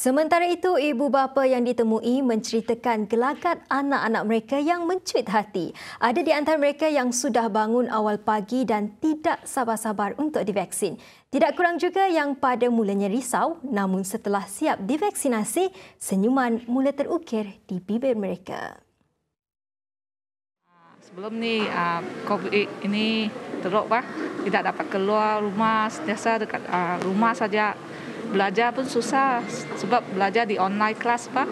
Sementara itu, ibu bapa yang ditemui menceritakan gelagat anak-anak mereka yang mencuit hati. Ada di antara mereka yang sudah bangun awal pagi dan tidak sabar-sabar untuk divaksin. Tidak kurang juga yang pada mulanya risau, namun setelah siap divaksinasi, senyuman mula terukir di bibir mereka. Sebelum ni ah, COVID ini teruk, tidak dapat keluar rumah, sentiasa dekat ah, rumah saja belajar pun susah sebab belajar di online kelas pak.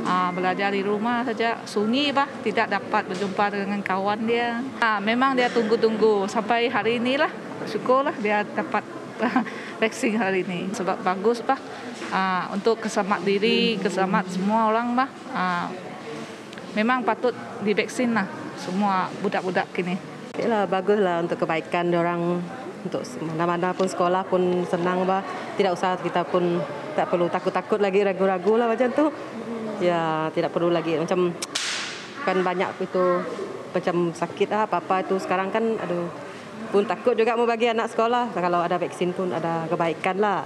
Ha, belajar di rumah saja sunyi pak tidak dapat berjumpa dengan kawan dia ha, memang dia tunggu-tunggu sampai hari ini inilah syukurlah dia dapat ah, vaksin hari ini sebab bagus pak ha, untuk keselamatan diri keselamatan semua orang pak ha, memang patut divaksin lah semua budak-budak kini Yalah, baguslah untuk kebaikan orang untuk mana-mana pun sekolah pun senang bah. Tidak usah kita pun tak perlu takut-takut lagi ragu-ragu lah macam tu. Ya, tidak perlu lagi macam kan banyak itu macam sakit lah apa-apa itu sekarang kan aduh pun takut juga mau bagi anak sekolah kalau ada vaksin pun ada kebaikan lah.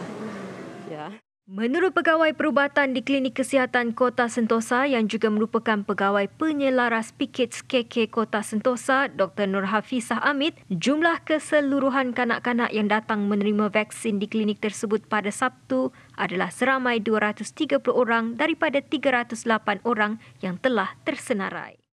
Ya. Menurut pegawai perubatan di Klinik Kesihatan Kota Sentosa yang juga merupakan pegawai penyelaras piket KK Kota Sentosa, Dr. Nur Hafizah Amit, jumlah keseluruhan kanak-kanak yang datang menerima vaksin di klinik tersebut pada Sabtu adalah seramai 230 orang daripada 308 orang yang telah tersenarai.